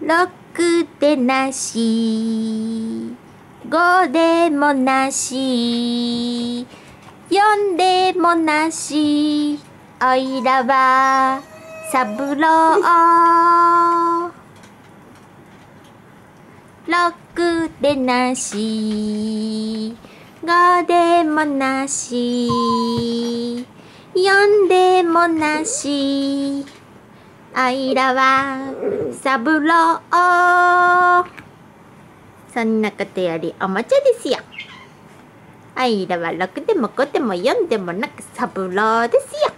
六でなし五でもなし四でもなしおいらは三郎六でなし五でもなし四でもなしあそんなことよりおもちゃですよらは6でも5でも4でもなく三郎ですよ